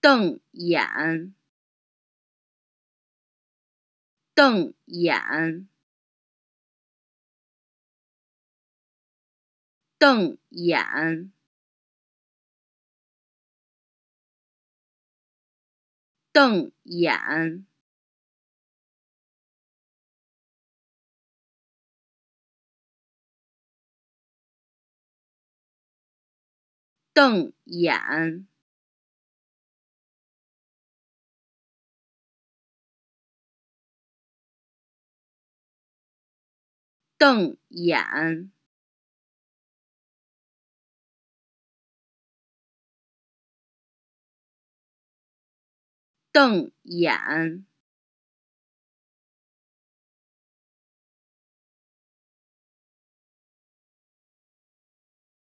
瞪眼！瞪眼！瞪眼！瞪眼！瞪眼！瞪眼，瞪眼。